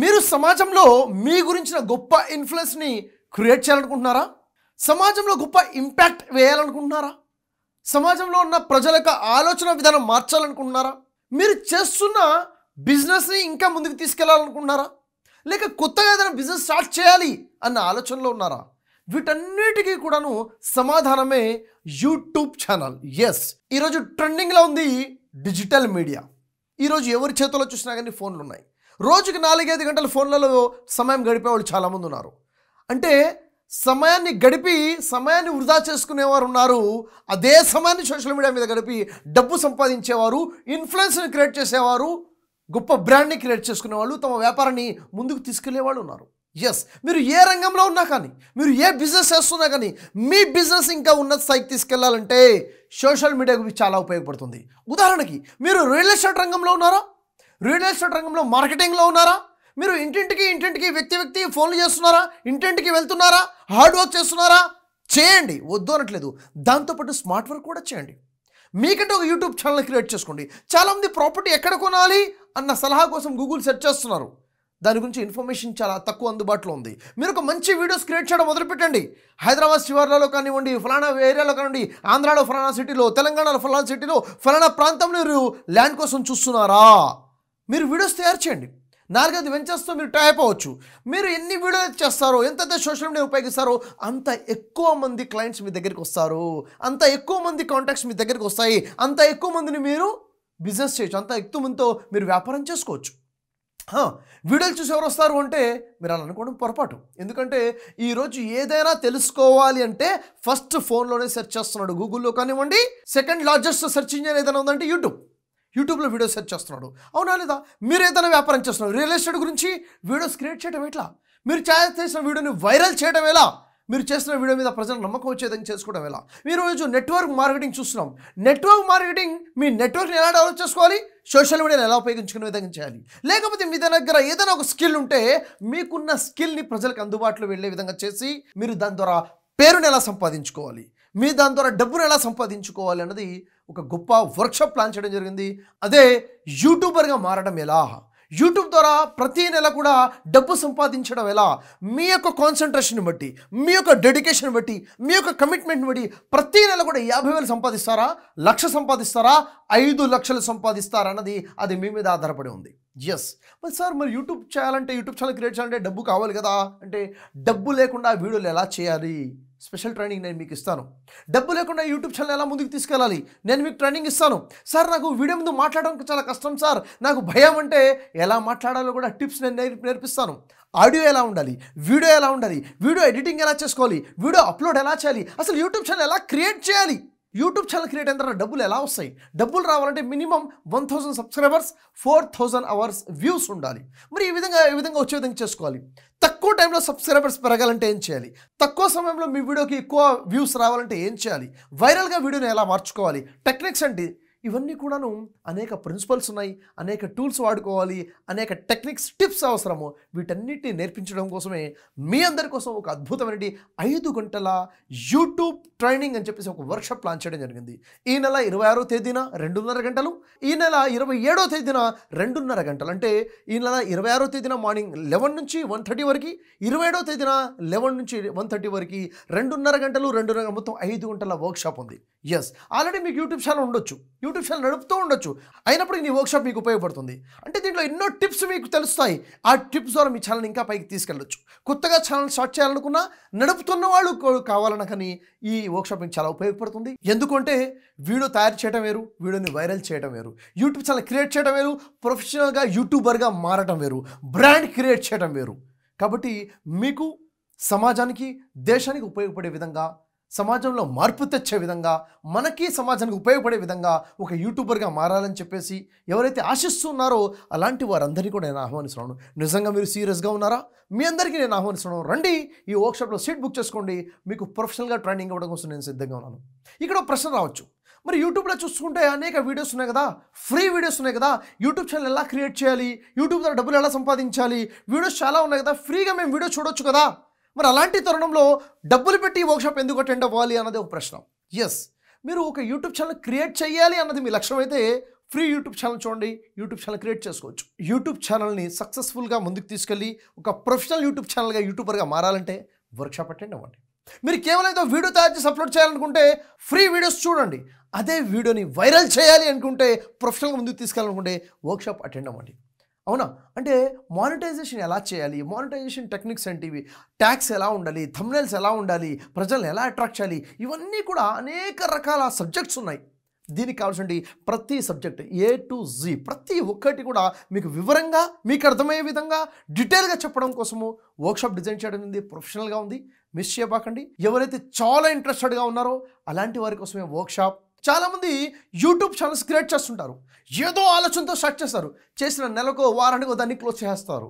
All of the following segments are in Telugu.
మీరు సమాజంలో మీ గురించిన గొప్ప ఇన్ఫ్లుయెన్స్ని క్రియేట్ చేయాలనుకుంటున్నారా సమాజంలో గొప్ప ఇంపాక్ట్ వేయాలనుకుంటున్నారా సమాజంలో ఉన్న ప్రజల యొక్క ఆలోచన విధానం మార్చాలనుకుంటున్నారా మీరు చేస్తున్న బిజినెస్ని ఇంకా ముందుకు తీసుకెళ్లాలనుకుంటున్నారా లేక కొత్తగా ఏదైనా బిజినెస్ స్టార్ట్ చేయాలి అన్న ఆలోచనలో ఉన్నారా వీటన్నిటికీ కూడాను సమాధానమే యూట్యూబ్ ఛానల్ ఎస్ ఈరోజు ట్రెండింగ్లో ఉంది డిజిటల్ మీడియా ఈరోజు ఎవరి చేతిలో చూసినా కానీ ఫోన్లు ఉన్నాయి రోజుకి నాలుగైదు గంటల ఫోన్లలో సమయం గడిపేవాళ్ళు చాలామంది ఉన్నారు అంటే సమయాన్ని గడిపి సమయాన్ని వృధా చేసుకునేవారు ఉన్నారు అదే సమయాన్ని సోషల్ మీడియా మీద గడిపి డబ్బు సంపాదించేవారు ఇన్ఫ్లుయెన్స్ని క్రియేట్ చేసేవారు గొప్ప బ్రాండ్ని క్రియేట్ చేసుకునేవాళ్ళు తమ వ్యాపారాన్ని ముందుకు తీసుకెళ్లేవాళ్ళు ఉన్నారు ఎస్ మీరు ఏ రంగంలో ఉన్నా కానీ మీరు ఏ బిజినెస్ చేస్తున్నా కానీ మీ బిజినెస్ ఇంకా ఉన్నత స్థాయికి తీసుకెళ్లాలంటే సోషల్ మీడియాకు చాలా ఉపయోగపడుతుంది ఉదాహరణకి మీరు రియల్ ఎస్టేట్ రంగంలో ఉన్నారా రియల్ ఎస్టేట్ రంగంలో మార్కెటింగ్లో ఉన్నారా మీరు ఇంటింటికి ఇంటింటికి వ్యక్తి వ్యక్తి ఫోన్లు చేస్తున్నారా ఇంటింటికి వెళ్తున్నారా హార్డ్ వర్క్ చేస్తున్నారా చేయండి వద్దు అనట్లేదు దాంతోపాటు స్మార్ట్ వర్క్ కూడా చేయండి మీకంటే ఒక యూట్యూబ్ ఛానల్ క్రియేట్ చేసుకోండి చాలామంది ప్రాపర్టీ ఎక్కడ కొనాలి అన్న సలహా కోసం గూగుల్ సెర్చ్ చేస్తున్నారు దాని గురించి ఇన్ఫర్మేషన్ చాలా తక్కువ అందుబాటులో ఉంది మీరు ఒక మంచి వీడియోస్ క్రియేట్ చేయడం మొదలుపెట్టండి హైదరాబాద్ శివార్లలో కానివ్వండి ఫలానా ఏరియాలో కానివ్వండి ఆంధ్రాలో ఫలానా సిటీలో తెలంగాణలో ఫలానా సిటీలో ఫలానా ప్రాంతంలో మీరు ల్యాండ్ కోసం చూస్తున్నారా మీరు వీడియోస్ తయారు చేయండి నాలుగైదు వెంచర్స్తో మీరు టైప్ అవ్వచ్చు మీరు ఎన్ని వీడియోలు చేస్తారో ఎంతైతే సోషల్ మీడియా ఉపయోగిస్తారో అంత ఎక్కువ మంది క్లయింట్స్ మీ దగ్గరికి వస్తారు అంత ఎక్కువ మంది కాంటాక్ట్స్ మీ దగ్గరికి వస్తాయి అంత ఎక్కువ మందిని మీరు బిజినెస్ చేయొచ్చు అంత ఎక్కువ మందితో మీరు వ్యాపారం చేసుకోవచ్చు వీడియోలు చూసి ఎవరు వస్తారు అంటే మీరు అలా అనుకోవడం పొరపాటు ఎందుకంటే ఈరోజు ఏదైనా తెలుసుకోవాలి అంటే ఫస్ట్ ఫోన్లోనే సెర్చ్ చేస్తున్నాడు గూగుల్లో కానివ్వండి సెకండ్ లార్జెస్ట్ సెర్చ్ ఇంజిన్ ఏదైనా ఉందంటే యూట్యూబ్ యూట్యూబ్లో వీడియో సెర్చ్ చేస్తున్నాడు అవునా లేదా మీరు ఏదైనా వ్యాపారం చేస్తున్నారు రియల్ ఎస్టేట్ గురించి వీడియోస్ క్రియేట్ చేయడం ఎట్లా మీరు ఛాయ్ చేసిన వీడియోని వైరల్ చేయడం ఎలా మీరు చేసిన వీడియో మీద ప్రజలు నమ్మకం వచ్చేదని చేసుకోవడం ఎలా ఈరోజు నెట్వర్క్ మార్కెటింగ్ చూస్తున్నాం నెట్వర్క్ మార్కెటింగ్ మీ నెట్వర్క్ని ఎలా డెవలప్ చేసుకోవాలి సోషల్ మీడియాని ఎలా ఉపయోగించుకునే విధంగా చేయాలి లేకపోతే మీ దగ్గర ఏదైనా ఒక స్కిల్ ఉంటే మీకున్న స్కిల్ని ప్రజలకు అందుబాటులో వెళ్ళే విధంగా చేసి మీరు దాని ద్వారా పేరుని ఎలా సంపాదించుకోవాలి మీరు దాని ద్వారా డబ్బును ఎలా సంపాదించుకోవాలి అన్నది ఒక గొప్ప వర్క్షాప్ ప్లాన్ చేయడం జరిగింది అదే యూట్యూబర్గా మారడం ఎలా యూట్యూబ్ ద్వారా ప్రతి నెల కూడా డబ్బు సంపాదించడం ఎలా మీ యొక్క కాన్సన్ట్రేషన్ బట్టి మీ యొక్క డెడికేషన్ బట్టి మీ యొక్క కమిట్మెంట్ బట్టి ప్రతి నెల కూడా యాభై వేలు సంపాదిస్తారా లక్ష సంపాదిస్తారా ఐదు లక్షలు సంపాదిస్తారా అన్నది అది మీ మీద ఆధారపడి ఉంది ఎస్ మరి సార్ మరి యూట్యూబ్ చేయాలంటే యూట్యూబ్ ఛానల్ క్రియేట్ చేయాలంటే డబ్బు కావాలి కదా అంటే డబ్బు లేకుండా వీడియోలు ఎలా చేయాలి స్పెషల్ ట్రైనింగ్ నేను మీకు ఇస్తాను డబ్బు లేకుండా యూట్యూబ్ ఛానల్ ఎలా ముందుకు తీసుకెళ్ళాలి నేను మీకు ట్రైనింగ్ ఇస్తాను సార్ నాకు వీడియో ముందు మాట్లాడడానికి చాలా కష్టం సార్ నాకు భయం అంటే ఎలా మాట్లాడాలో కూడా టిప్స్ నేను నేర్పిస్తాను ఆడియో ఎలా ఉండాలి వీడియో ఎలా ఉండాలి వీడియో ఎడిటింగ్ ఎలా చేసుకోవాలి వీడియో అప్లోడ్ ఎలా చేయాలి అసలు యూట్యూబ్ ఛానల్ ఎలా క్రియేట్ చేయాలి యూట్యూబ్ ఛానల్ క్రియేట్ అయిన తర్వాత డబ్బులు ఎలా వస్తాయి డబ్బులు రావాలంటే minimum one thousand subscribers four thousand hours views ఉండాలి మరి ఈ విధంగా ఈ విధంగా వచ్చే విధంగా చేసుకోవాలి తక్కువ టైంలో సబ్స్క్రైబర్స్ పెరగాలంటే ఏం చేయాలి తక్కువ సమయంలో మీ వీడియోకి ఎక్కువ వ్యూస్ రావాలంటే ఏం చేయాలి వైరల్గా వీడియోని ఎలా మార్చుకోవాలి టెక్నిక్స్ అంటే ఇవన్నీ కూడాను అనేక ప్రిన్సిపల్స్ ఉన్నాయి అనేక టూల్స్ వాడుకోవాలి అనేక టెక్నిక్స్ టిప్స్ అవసరము వీటన్నిటిని నేర్పించడం కోసమే మీ అందరి కోసం ఒక అద్భుతమైనటి ఐదు గంటల యూట్యూబ్ ట్రైనింగ్ అని చెప్పేసి ఒక వర్క్షాప్ ప్లాన్ చేయడం జరిగింది ఈ నెల ఇరవై ఆరో తేదీన రెండున్నర గంటలు ఈ నెల ఇరవై ఏడో తేదీన రెండున్నర గంటలు అంటే ఈ నెల ఇరవై ఆరో తేదీన మార్నింగ్ లెవెన్ నుంచి వన్ థర్టీ వరకు ఇరవై ఏడో తేదీన లెవెన్ నుంచి వన్ థర్టీ వరకు రెండున్నర గంటలు రెండున్నర మొత్తం ఐదు గంటల వర్క్షాప్ ఉంది ఎస్ ఆల్రెడీ మీకు యూట్యూబ్ ఛానల్ ఉండొచ్చు యూట్యూబ్ ఛానల్ నడుపుతూ ఉండొచ్చు అయినప్పటికీ నీ వర్క్షాప్ మీకు ఉపయోగపడుతుంది అంటే దీంట్లో ఎన్నో టిప్స్ మీకు తెలుస్తాయి ఆ టిప్స్ ద్వారా మీ ఛానల్ ఇంకా పైకి తీసుకెళ్ళొచ్చు కొత్తగా ఛానల్ స్టార్ట్ చేయాలనుకున్నా నడుపుతున్న వాళ్ళు కావాలన్నా కానీ ఈ వర్క్షాప్ మీకు చాలా ఉపయోగపడుతుంది ఎందుకంటే వీడియో తయారు చేయడం వేరు వీడియోని వైరల్ చేయడం వేరు యూట్యూబ్ ఛానల్ క్రియేట్ చేయడం వేరు ప్రొఫెషనల్గా యూట్యూబర్గా మారడం వేరు బ్రాండ్ క్రియేట్ చేయడం వేరు కాబట్టి మీకు సమాజానికి దేశానికి ఉపయోగపడే విధంగా సమాజంలో మార్పు తెచ్చే విధంగా మనకి సమాజానికి ఉపయోగపడే విధంగా ఒక యూట్యూబర్గా మారాలని చెప్పేసి ఎవరైతే ఆశిస్తున్నారో అలాంటి వారందరినీ కూడా నేను ఆహ్వానిస్తున్నాను నిజంగా మీరు సీరియస్గా ఉన్నారా మీ అందరికీ నేను ఆహ్వానిస్తున్నాను రండి ఈ వర్క్షాప్లో సీట్ బుక్ చేసుకోండి మీకు ప్రొఫెషనల్గా ట్రైనింగ్ ఇవ్వడం కోసం నేను సిద్ధంగా ఉన్నాను ఇక్కడ ప్రశ్న రావచ్చు మరి యూట్యూబ్లో చూసుకుంటే అనేక వీడియోస్ ఉన్నాయి కదా ఫ్రీ వీడియోస్ ఉన్నాయి కదా యూట్యూబ్ ఛానల్ ఎలా క్రియేట్ చేయాలి యూట్యూబ్ ద్వారా డబ్బులు ఎలా సంపాదించాలి వీడియోస్ చాలా ఉన్నాయి కదా ఫ్రీగా మేము వీడియో చూడొచ్చు కదా మరి అలాంటి తరుణంలో డబ్బులు పెట్టి వర్క్షాప్ ఎందుకు అటెండ్ అవ్వాలి అన్నది ఒక ప్రశ్న ఎస్ మీరు ఒక యూట్యూబ్ ఛానల్ క్రియేట్ చేయాలి అన్నది మీ లక్ష్యం అయితే ఫ్రీ యూట్యూబ్ ఛానల్ చూడండి యూట్యూబ్ ఛానల్ క్రియేట్ చేసుకోవచ్చు యూట్యూబ్ ఛానల్ని సక్సెస్ఫుల్గా ముందుకు తీసుకెళ్ళి ఒక ప్రొఫెషనల్ యూట్యూబ్ ఛానల్గా యూట్యూబర్గా మారాలంటే వర్క్షాప్ అటెండ్ అవ్వండి మీరు కేవలం ఏదో వీడియో తయారు చేసి అప్లోడ్ చేయాలనుకుంటే ఫ్రీ వీడియోస్ చూడండి అదే వీడియోని వైరల్ చేయాలి అనుకుంటే ప్రొఫెషనల్గా ముందుకు తీసుకెళ్ళాలనుకుంటే వర్క్షాప్ అటెండ్ అవ్వండి అవునా అంటే మానిటైజేషన్ ఎలా చేయాలి మానిటైజేషన్ టెక్నిక్స్ ఏంటివి ట్యాక్స్ ఎలా ఉండాలి థమ్నెల్స్ ఎలా ఉండాలి ప్రజలను ఎలా అట్రాక్ట్ చేయాలి ఇవన్నీ కూడా అనేక రకాల సబ్జెక్ట్స్ ఉన్నాయి దీనికి కావాల్సింది ప్రతి సబ్జెక్ట్ ఏ టు జీ ప్రతి ఒక్కటి కూడా మీకు వివరంగా మీకు అర్థమయ్యే విధంగా డీటెయిల్గా చెప్పడం కోసము వర్క్షాప్ డిజైన్ చేయడం ఉంది ప్రొఫెషనల్గా ఉంది మిస్ చేయబాకండి ఎవరైతే చాలా ఇంట్రెస్టెడ్గా ఉన్నారో అలాంటి వారి కోసమే వర్క్షాప్ చాలామంది యూట్యూబ్ ఛానల్స్ క్రియేట్ చేస్తుంటారు ఏదో ఆలోచనతో స్టార్ట్ చేస్తారు చేసిన నెలకో వారానికో దాన్ని క్లోజ్ చేస్తారు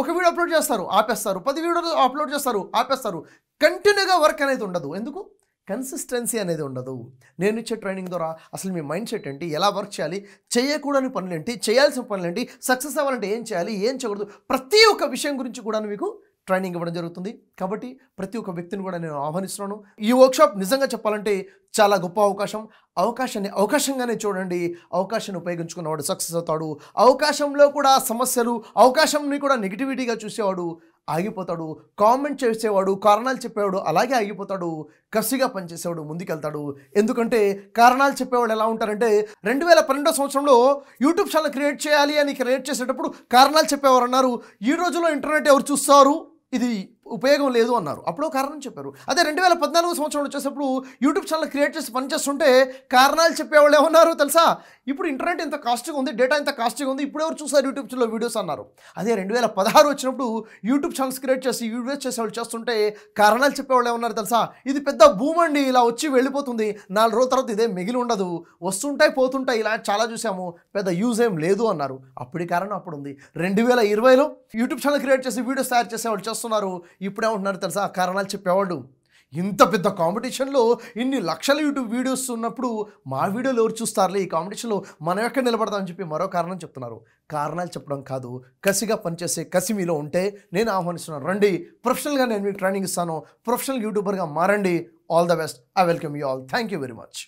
ఒక వీడియో అప్లోడ్ చేస్తారు ఆపేస్తారు పది వీడియోలు అప్లోడ్ చేస్తారు ఆపేస్తారు కంటిన్యూగా వర్క్ అనేది ఉండదు ఎందుకు కన్సిస్టెన్సీ అనేది ఉండదు నేను ఇచ్చే ట్రైనింగ్ ద్వారా అసలు మీ మైండ్ సెట్ ఏంటి ఎలా వర్క్ చేయాలి చేయకూడని పనులు ఏంటి చేయాల్సిన పనులు ఏంటి సక్సెస్ అవ్వాలంటే ఏం చేయాలి ఏం చేయకూడదు ప్రతి ఒక్క విషయం గురించి కూడా మీకు ట్రైనింగ్ ఇవ్వడం జరుగుతుంది కాబట్టి ప్రతి ఒక్క వ్యక్తిని కూడా నేను ఆహ్వానిస్తున్నాను ఈ వర్క్షాప్ నిజంగా చెప్పాలంటే చాలా గొప్ప అవకాశం అవకాశాన్ని అవకాశంగానే చూడండి అవకాశాన్ని ఉపయోగించుకున్నవాడు సక్సెస్ అవుతాడు అవకాశంలో కూడా సమస్యలు అవకాశంని కూడా నెగిటివిటీగా చూసేవాడు ఆగిపోతాడు కామెంట్ చేసేవాడు కారణాలు చెప్పేవాడు అలాగే ఆగిపోతాడు కసిగా పనిచేసేవాడు ముందుకెళ్తాడు ఎందుకంటే కారణాలు చెప్పేవాడు ఎలా ఉంటారంటే రెండు వేల పన్నెండో సంవత్సరంలో యూట్యూబ్ ఛానల్ క్రియేట్ చేయాలి అని క్రియేట్ చేసేటప్పుడు కారణాలు చెప్పేవారు అన్నారు ఈ రోజుల్లో ఇంటర్నెట్ ఎవరు చూస్తారు ఇది ఉపయోగం లేదు అన్నారు అప్పుడు కారణం చెప్పారు అదే రెండు వేల పద్నాలుగు సంవత్సరంలో వచ్చేటప్పుడు యూట్యూబ్ ఛానల్ క్రియేట్ చేసి పనిచేస్తుంటే కారణాలు చెప్పేవాళ్ళు ఏమన్నారు తెలుసా ఇప్పుడు ఇంటర్నెట్ ఇంత కాస్ట్గా ఉంది డేటా ఇంత కాస్ట్గా ఉంది ఇప్పుడు ఎవరు చూసారు యూట్యూబ్ ఛానల్ వీడియోస్ అన్నారు అదే రెండు వేల పదహారు వచ్చినప్పుడు యూట్యూబ్ ఛానల్స్ క్రియేట్ చేసి వీడియోస్ చేసేవాళ్ళు చేస్తుంటే కారణాలు చెప్పేవాళ్ళు ఏమన్నారు తెలుసా ఇది పెద్ద భూమండి ఇలా వచ్చి వెళ్ళిపోతుంది నాలుగు రోజుల తర్వాత ఇదే మిగిలి ఉండదు వస్తుంటాయి పోతుంటాయి ఇలా చాలా చూసాము పెద్ద యూజ్ ఏం లేదు అన్నారు అప్పటి కారణం అప్పుడు ఉంది రెండు వేల ఇరవైలో యూట్యూబ్ ఛానల్ క్రియేట్ చేసి వీడియోస్ తయారు చేసేవాళ్ళు చేస్తున్నారు ఇప్పుడేమంటున్నారు తెలుసా ఆ కారణాలు చెప్పేవాళ్ళు ఇంత పెద్ద కాంపిటీషన్లో ఇన్ని లక్షల యూట్యూబ్ వీడియోస్ ఉన్నప్పుడు మా వీడియోలు ఎవరు చూస్తారులే ఈ కాంపిటీషన్లో మనం ఎక్కడ నిలబడతామని చెప్పి మరో కారణం చెప్తున్నారు కారణాలు చెప్పడం కాదు కసిగా పనిచేసే కసి మీలో ఉంటే నేను ఆహ్వానిస్తున్నాను రండి ప్రొఫెషనల్గా నేను మీకు ట్రైనింగ్ ఇస్తాను ప్రొఫెషనల్ యూట్యూబర్గా మారండి all the best I welcome you all thank you very much